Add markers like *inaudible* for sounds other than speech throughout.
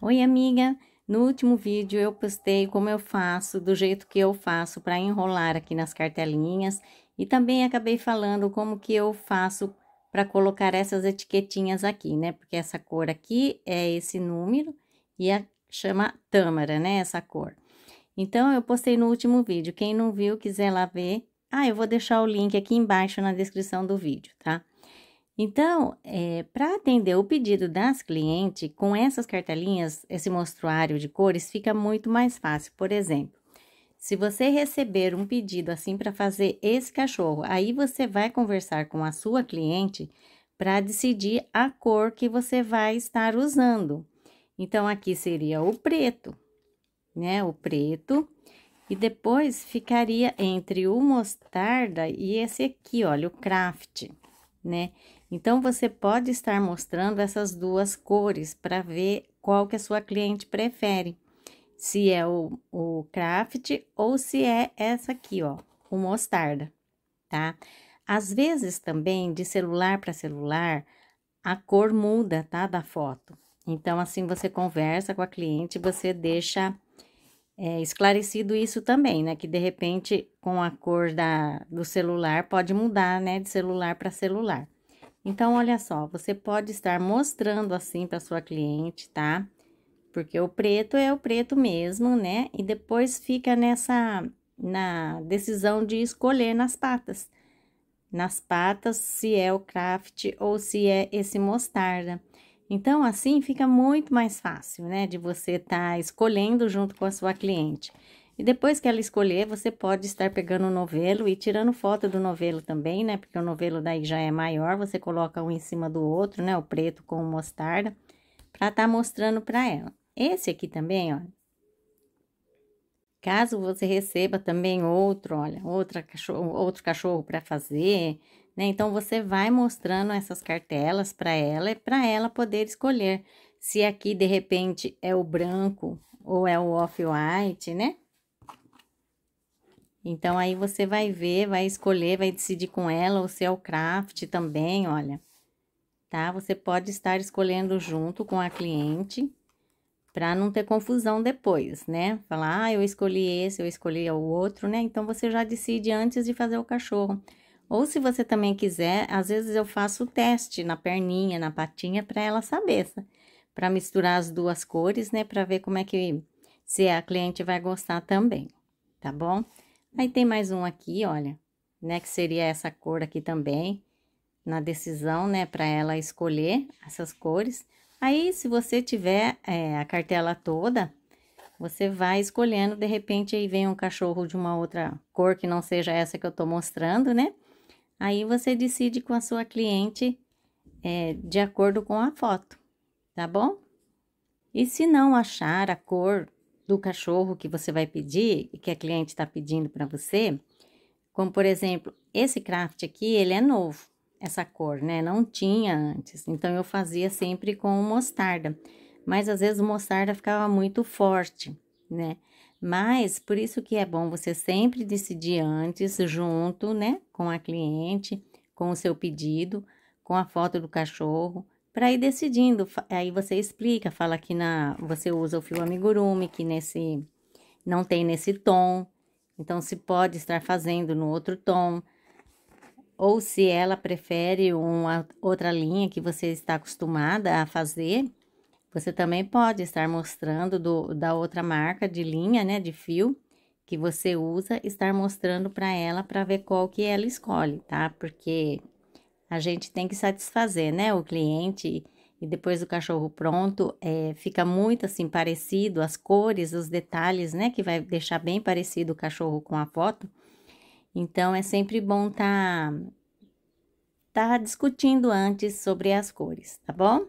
Oi, amiga! No último vídeo eu postei como eu faço, do jeito que eu faço para enrolar aqui nas cartelinhas e também acabei falando como que eu faço para colocar essas etiquetinhas aqui, né? Porque essa cor aqui é esse número e a, chama tâmara, né? Essa cor. Então, eu postei no último vídeo. Quem não viu, quiser lá ver. Ah, eu vou deixar o link aqui embaixo na descrição do vídeo, tá? Então, é, eh, para atender o pedido das clientes, com essas cartelinhas, esse mostruário de cores fica muito mais fácil. Por exemplo, se você receber um pedido assim para fazer esse cachorro, aí você vai conversar com a sua cliente para decidir a cor que você vai estar usando. Então, aqui seria o preto, né? O preto. E depois ficaria entre o mostarda e esse aqui, olha, o craft, né? Então você pode estar mostrando essas duas cores para ver qual que a sua cliente prefere. Se é o, o craft ou se é essa aqui, ó, o mostarda, tá? Às vezes também de celular para celular a cor muda, tá, da foto. Então assim você conversa com a cliente, você deixa é, esclarecido isso também, né? Que de repente, com a cor da, do celular, pode mudar, né? De celular para celular. Então, olha só, você pode estar mostrando assim para sua cliente, tá? Porque o preto é o preto mesmo, né? E depois fica nessa na decisão de escolher nas patas. Nas patas se é o craft ou se é esse mostarda. Então, assim fica muito mais fácil, né, de você estar tá escolhendo junto com a sua cliente. E depois que ela escolher, você pode estar pegando o novelo e tirando foto do novelo também, né? Porque o novelo daí já é maior, você coloca um em cima do outro, né? O preto com o mostarda, pra tá mostrando pra ela. Esse aqui também, ó. Caso você receba também outro, olha, outra cachorro, outro cachorro para fazer, né? Então você vai mostrando essas cartelas para ela, para ela poder escolher se aqui de repente é o branco ou é o off-white, né? Então, aí você vai ver, vai escolher, vai decidir com ela ou se é o craft também, olha. Tá? Você pode estar escolhendo junto com a cliente para não ter confusão depois, né? Falar, ah, eu escolhi esse, eu escolhi o outro, né? Então, você já decide antes de fazer o cachorro. Ou se você também quiser, às vezes eu faço o teste na perninha, na patinha, para ela saber, para misturar as duas cores, né? Para ver como é que se a cliente vai gostar também, tá bom? Aí tem mais um aqui, olha, né, que seria essa cor aqui também, na decisão, né, para ela escolher essas cores. Aí, se você tiver é, a cartela toda, você vai escolhendo, de repente aí vem um cachorro de uma outra cor que não seja essa que eu tô mostrando, né? Aí você decide com a sua cliente é, de acordo com a foto, tá bom? E se não achar a cor do cachorro que você vai pedir, que a cliente está pedindo para você, como por exemplo, esse craft aqui, ele é novo, essa cor, né? Não tinha antes, então eu fazia sempre com mostarda, mas às vezes o mostarda ficava muito forte, né? Mas por isso que é bom você sempre decidir antes, junto, né, com a cliente, com o seu pedido, com a foto do cachorro, para ir decidindo. Aí você explica, fala que na você usa o fio amigurumi, que nesse não tem nesse tom, então se pode estar fazendo no outro tom, ou se ela prefere uma outra linha que você está acostumada a fazer, você também pode estar mostrando do, da outra marca de linha, né, de fio que você usa, estar mostrando para ela para ver qual que ela escolhe, tá? Porque a gente tem que satisfazer, né, o cliente e depois o cachorro pronto, é, fica muito assim parecido, as cores, os detalhes, né? Que vai deixar bem parecido o cachorro com a foto. Então é sempre bom tá, tá discutindo antes sobre as cores, tá bom?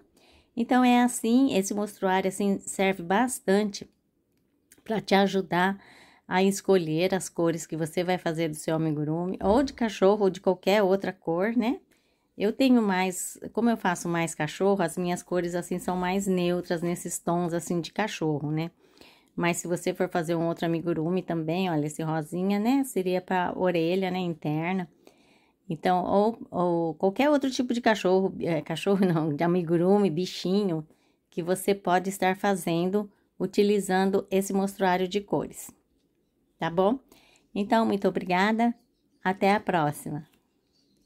Então é assim, esse mostruário assim serve bastante para te ajudar a escolher as cores que você vai fazer do seu amigurumi, ou de cachorro ou de qualquer outra cor, né? Eu tenho mais, como eu faço mais cachorro, as minhas cores assim são mais neutras nesses tons assim de cachorro, né? Mas se você for fazer um outro amigurumi também, olha, esse rosinha, né? Seria para orelha, né? Interna. Então, ou, ou, qualquer outro tipo de cachorro, é, cachorro *laughs* não, de amigurumi, bichinho, que você pode estar fazendo utilizando esse mostruário de cores. Tá bom? Então, muito obrigada. Até a próxima.